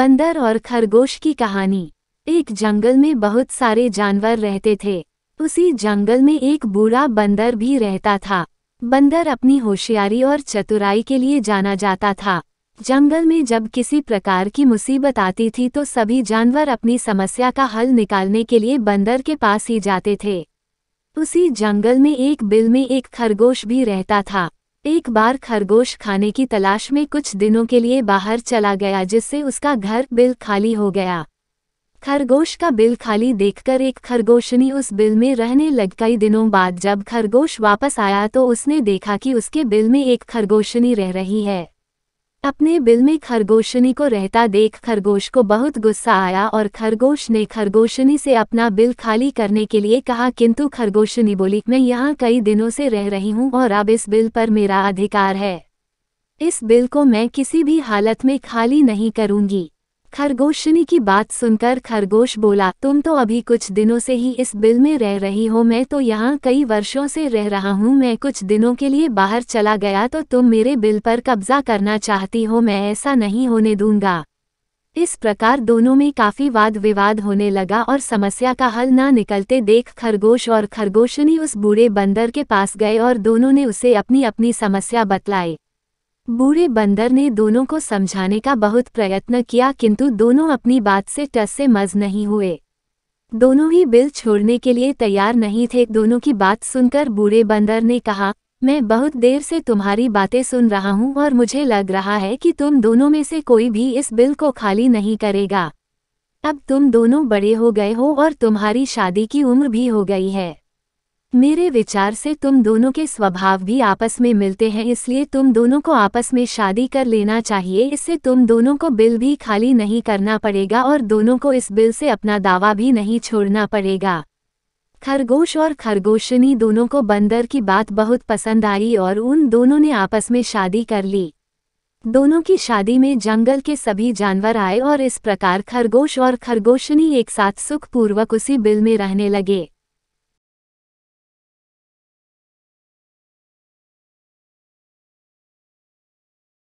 बंदर और खरगोश की कहानी एक जंगल में बहुत सारे जानवर रहते थे उसी जंगल में एक बूढ़ा बंदर भी रहता था बंदर अपनी होशियारी और चतुराई के लिए जाना जाता था जंगल में जब किसी प्रकार की मुसीबत आती थी तो सभी जानवर अपनी समस्या का हल निकालने के लिए बंदर के पास ही जाते थे उसी जंगल में एक बिल में एक खरगोश भी रहता था एक बार खरगोश खाने की तलाश में कुछ दिनों के लिए बाहर चला गया जिससे उसका घर बिल खाली हो गया खरगोश का बिल खाली देखकर एक खरगोशनी उस बिल में रहने लग कई दिनों बाद जब खरगोश वापस आया तो उसने देखा कि उसके बिल में एक खरगोशनी रह रही है अपने बिल में खरगोशनी को रहता देख खरगोश को बहुत गुस्सा आया और खरगोश ने खरगोशनी से अपना बिल खाली करने के लिए कहा किंतु खरगोशनी बोली मैं यहाँ कई दिनों से रह रही हूँ और अब इस बिल पर मेरा अधिकार है इस बिल को मैं किसी भी हालत में खाली नहीं करूँगी खरगोशनी की बात सुनकर खरगोश बोला तुम तो अभी कुछ दिनों से ही इस बिल में रह रही हो मैं तो यहाँ कई वर्षों से रह रहा हूँ मैं कुछ दिनों के लिए बाहर चला गया तो तुम मेरे बिल पर कब्जा करना चाहती हो मैं ऐसा नहीं होने दूंगा इस प्रकार दोनों में काफी वाद विवाद होने लगा और समस्या का हल ना निकलते देख खरगोश और खरगोशनी उस बूढ़े बंदर के पास गए और दोनों ने उसे अपनी अपनी समस्या बतलाई बूढ़े बंदर ने दोनों को समझाने का बहुत प्रयत्न किया किंतु दोनों अपनी बात से टस से मज नहीं हुए दोनों ही बिल छोड़ने के लिए तैयार नहीं थे दोनों की बात सुनकर बूढ़े बंदर ने कहा मैं बहुत देर से तुम्हारी बातें सुन रहा हूँ और मुझे लग रहा है कि तुम दोनों में से कोई भी इस बिल को खाली नहीं करेगा अब तुम दोनों बड़े हो गए हो और तुम्हारी शादी की उम्र भी हो गई है मेरे विचार से तुम दोनों के स्वभाव भी आपस में मिलते हैं इसलिए तुम दोनों को आपस में शादी कर लेना चाहिए इससे तुम दोनों को बिल भी खाली नहीं करना पड़ेगा और दोनों को इस बिल से अपना दावा भी नहीं छोड़ना पड़ेगा खरगोश और खरगोशनी दोनों को बंदर की बात बहुत पसंद आई और उन दोनों ने आपस में शादी कर ली दोनों की शादी में जंगल के सभी जानवर आए और इस प्रकार खरगोश और खरगोशनी एक साथ सुखपूर्वक उसी बिल में रहने लगे